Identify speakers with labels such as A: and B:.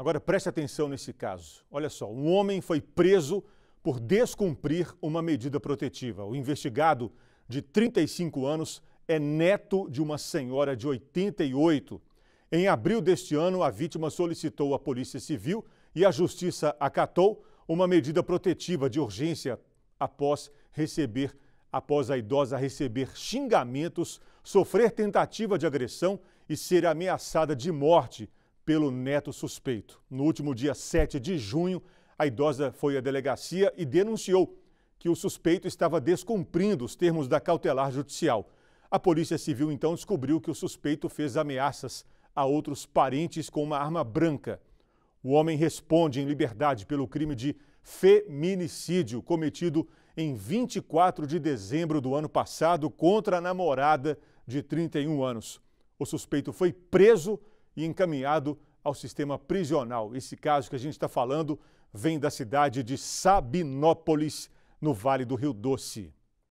A: Agora preste atenção nesse caso. Olha só, um homem foi preso por descumprir uma medida protetiva. O investigado, de 35 anos, é neto de uma senhora de 88. Em abril deste ano, a vítima solicitou à Polícia Civil e a Justiça acatou uma medida protetiva de urgência após receber após a idosa receber xingamentos, sofrer tentativa de agressão e ser ameaçada de morte pelo neto suspeito. No último dia 7 de junho, a idosa foi à delegacia e denunciou que o suspeito estava descumprindo os termos da cautelar judicial. A Polícia Civil então descobriu que o suspeito fez ameaças a outros parentes com uma arma branca. O homem responde em liberdade pelo crime de feminicídio cometido em 24 de dezembro do ano passado contra a namorada de 31 anos. O suspeito foi preso e encaminhado ao sistema prisional. Esse caso que a gente está falando vem da cidade de Sabinópolis, no Vale do Rio Doce.